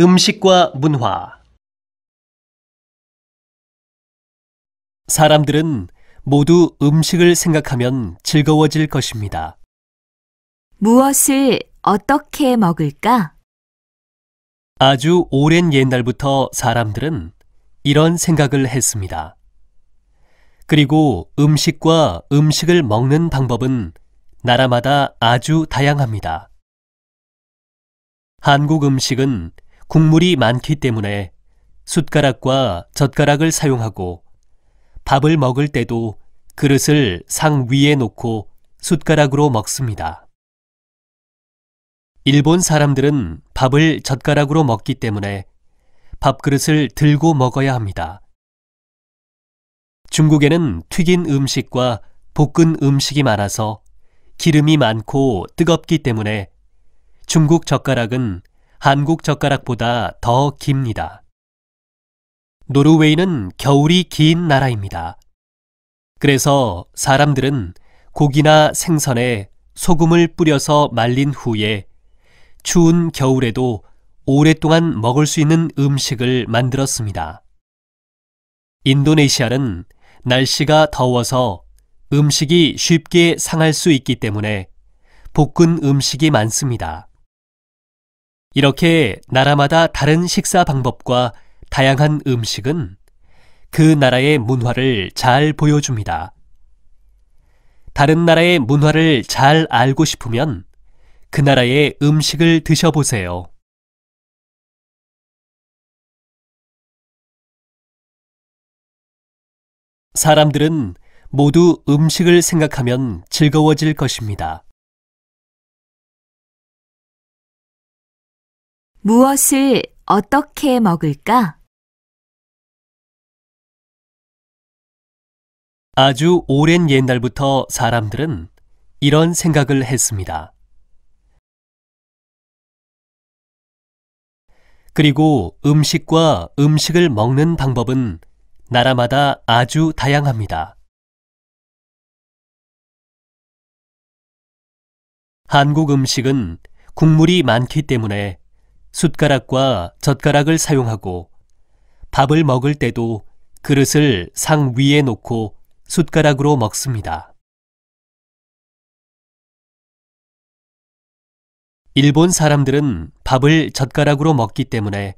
음식과 문화 사람들은 모두 음식을 생각하면 즐거워질 것입니다. 무엇을 어떻게 먹을까? 아주 오랜 옛날부터 사람들은 이런 생각을 했습니다. 그리고 음식과 음식을 먹는 방법은 나라마다 아주 다양합니다. 한국 음식은 국물이 많기 때문에 숟가락과 젓가락을 사용하고 밥을 먹을 때도 그릇을 상 위에 놓고 숟가락으로 먹습니다. 일본 사람들은 밥을 젓가락으로 먹기 때문에 밥그릇을 들고 먹어야 합니다. 중국에는 튀긴 음식과 볶은 음식이 많아서 기름이 많고 뜨겁기 때문에 중국 젓가락은 한국 젓가락보다 더 깁니다. 노르웨이는 겨울이 긴 나라입니다. 그래서 사람들은 고기나 생선에 소금을 뿌려서 말린 후에 추운 겨울에도 오랫동안 먹을 수 있는 음식을 만들었습니다. 인도네시아는 날씨가 더워서 음식이 쉽게 상할 수 있기 때문에 볶은 음식이 많습니다. 이렇게 나라마다 다른 식사 방법과 다양한 음식은 그 나라의 문화를 잘 보여줍니다. 다른 나라의 문화를 잘 알고 싶으면 그 나라의 음식을 드셔보세요. 사람들은 모두 음식을 생각하면 즐거워질 것입니다. 무엇을 어떻게 먹을까? 아주 오랜 옛날부터 사람들은 이런 생각을 했습니다. 그리고 음식과 음식을 먹는 방법은 나라마다 아주 다양합니다. 한국 음식은 국물이 많기 때문에 숟가락과 젓가락을 사용하고 밥을 먹을 때도 그릇을 상 위에 놓고 숟가락으로 먹습니다. 일본 사람들은 밥을 젓가락으로 먹기 때문에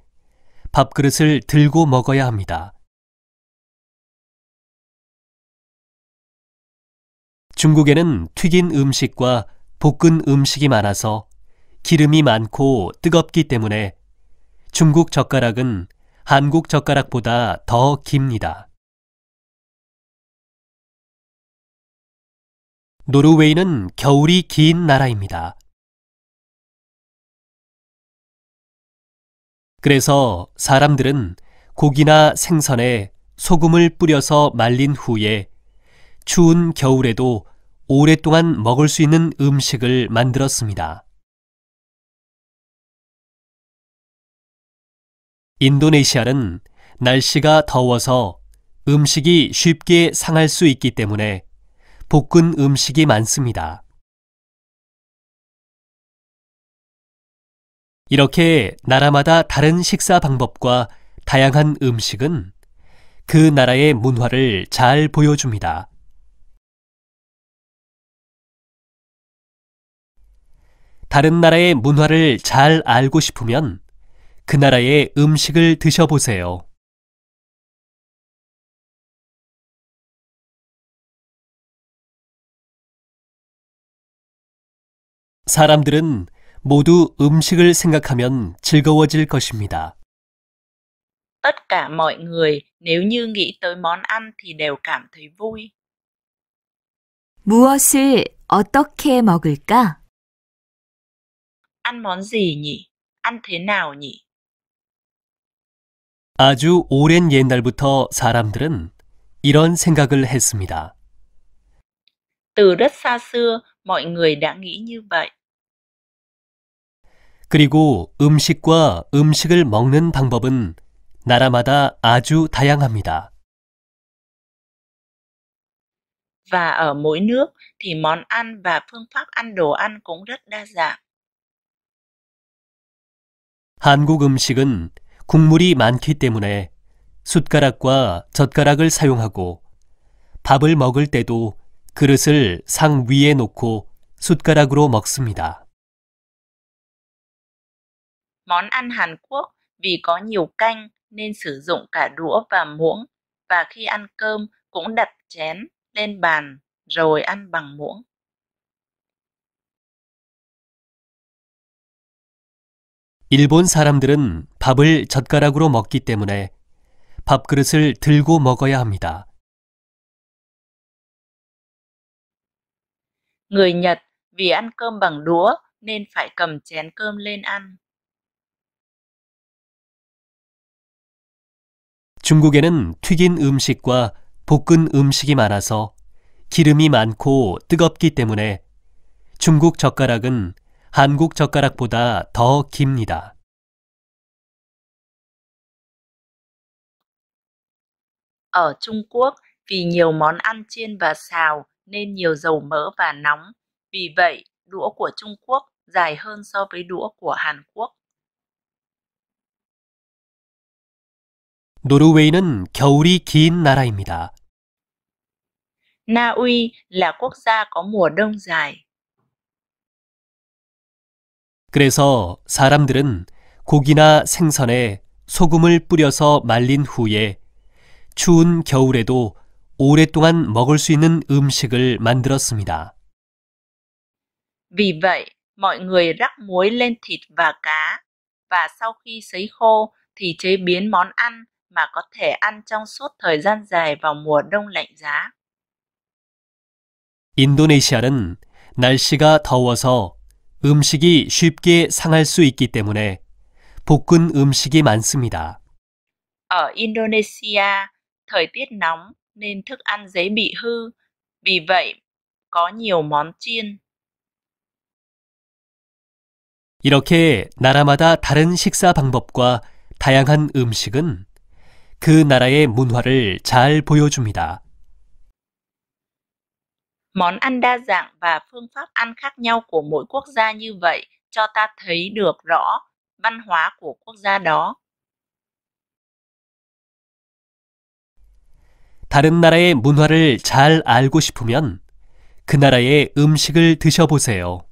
밥그릇을 들고 먹어야 합니다. 중국에는 튀긴 음식과 볶은 음식이 많아서 기름이 많고 뜨겁기 때문에 중국 젓가락은 한국 젓가락보다 더 깁니다. 노르웨이는 겨울이 긴 나라입니다. 그래서 사람들은 고기나 생선에 소금을 뿌려서 말린 후에 추운 겨울에도 오랫동안 먹을 수 있는 음식을 만들었습니다. 인도네시아는 날씨가 더워서 음식이 쉽게 상할 수 있기 때문에 볶은 음식이 많습니다. 이렇게 나라마다 다른 식사 방법과 다양한 음식은 그 나라의 문화를 잘 보여줍니다. 다른 나라의 문화를 잘 알고 싶으면 그 나라의 음식을 드셔보세요. 사람들은 모두 음식을 생각하면 즐거워질 것입니다. Tất cả mọi người nếu như nghĩ tới món ăn thì đều cảm thấy vui. 무엇을 어떻게 먹을까? ăn món gì nhỉ? ăn thế nào nhỉ? 아주 오랜 옛날부터 사람들은 이런 생각을 했습니다. Từ rất xa xưa, mọi người đã nghĩ như vậy. 그리고 음식과 음식을 먹는 방법은 나라마다 아주 다양합니다. Và ở mỗi nước thì món ăn và phương pháp ăn đồ ăn cũng rất đa dạng. 한국 음식은 국물이 많기 때문에 숟가락과 젓가락을 사용하고 밥을 먹을 때도 그릇을 상 위에 놓고 숟가락으로 먹습니다. Món ăn Hàn Quốc vì có nhiều canh nên sử dụng cả đũa và muỗng và khi ăn cơm cũng đặt chén lên bàn rồi ăn bằng muỗng. 일본 사람들은 밥을 젓가락으로 먹기 때문에 밥그릇을 들고 먹어야 합니다. Người Nhật vì ăn cơm bằng đũa nên phải cầm chén cơm lên ăn. 중국에는 튀긴 음식과 볶은 음식이 많아서 기름이 많고 뜨겁기 때문에 중국 젓가락은 한국 젓가락보다 더 깁니다. Ở Trung Quốc, vì nhiều món ăn chiên và xào nên nhiều dầu mỡ và nóng. Vì vậy, đũa của Trung Quốc dài hơn so với đũa của Hàn Quốc. 노르웨이는 겨울이 긴 나라입니다. Na Uy là quốc gia có mùa đông dài. 그래서 사람들은 고기나 생선에 소금을 뿌려서 말린 후에 추운 겨울에도 오랫동안 먹을 수 있는 음식을 만들었습니다. Vì vậy, mọi người rắc muối lên thịt và cá và sau khi sấy khô thì chế biến món ăn mà có thể ăn trong suốt thời gian dài vào mùa đông lạnh giá. 인도네시아는 날씨가 더워서 음식이 쉽게 상할 수 있기 때문에 볶은 음식이 많습니다. Ở Indonesia, thời tiết nóng nên thức ăn dễ bị hư, vì vậy có nhiều món chiên. 이렇게 나라마다 다른 식사 방법과 다양한 음식은 그 나라의 문화를 잘 보여줍니다. món ăn đa dạng và phương pháp ăn khác nhau của mỗi quốc gia như vậy cho ta thấy được rõ văn hóa của quốc gia đó. 다른 나라의 문화를 잘 알고 싶으면 그 나라의 음식을 드셔보세요.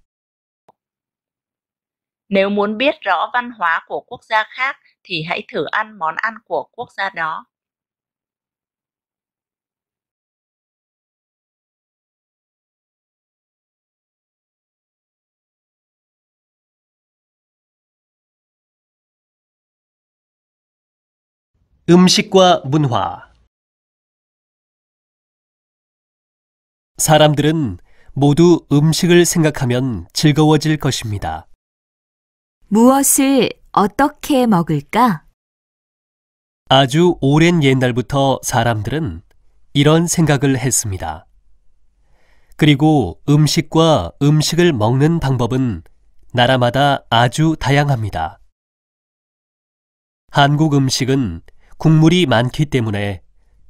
Nếu muốn biết rõ văn hóa của quốc gia khác thì hãy thử ăn món ăn của quốc gia đó. 음식과 문화 사람들은 모두 음식을 생각하면 즐거워질 것입니다. 무엇을 어떻게 먹을까? 아주 오랜 옛날부터 사람들은 이런 생각을 했습니다. 그리고 음식과 음식을 먹는 방법은 나라마다 아주 다양합니다. 한국 음식은 국물이 많기 때문에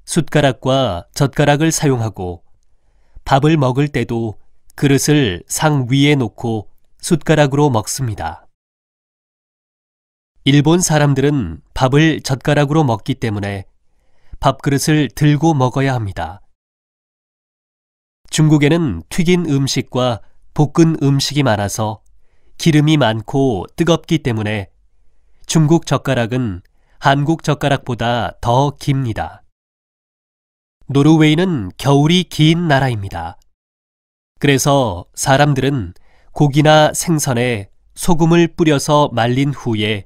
숟가락과 젓가락을 사용하고 밥을 먹을 때도 그릇을 상 위에 놓고 숟가락으로 먹습니다. 일본 사람들은 밥을 젓가락으로 먹기 때문에 밥그릇을 들고 먹어야 합니다. 중국에는 튀긴 음식과 볶은 음식이 많아서 기름이 많고 뜨겁기 때문에 중국 젓가락은 한국 젓가락보다 더 깁니다. 노르웨이는 겨울이 긴 나라입니다. 그래서 사람들은 고기나 생선에 소금을 뿌려서 말린 후에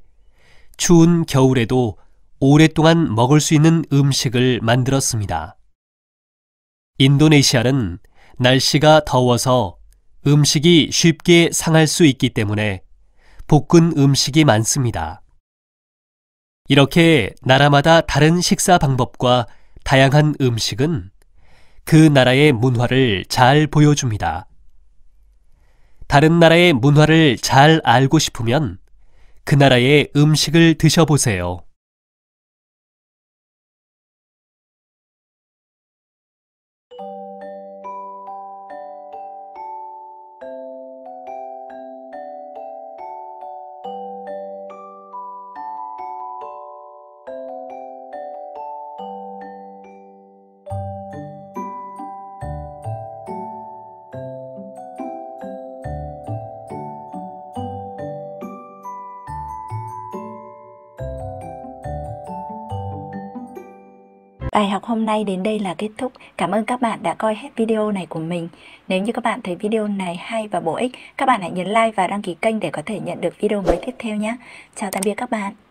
추운 겨울에도 오랫동안 먹을 수 있는 음식을 만들었습니다. 인도네시아는 날씨가 더워서 음식이 쉽게 상할 수 있기 때문에 볶은 음식이 많습니다. 이렇게 나라마다 다른 식사 방법과 다양한 음식은 그 나라의 문화를 잘 보여줍니다. 다른 나라의 문화를 잘 알고 싶으면 그 나라의 음식을 드셔보세요. Bài học hôm nay đến đây là kết thúc. Cảm ơn các bạn đã coi hết video này của mình. Nếu như các bạn thấy video này hay và bổ ích, các bạn hãy nhấn like và đăng ký kênh để có thể nhận được video mới tiếp theo nhé. Chào tạm biệt các bạn.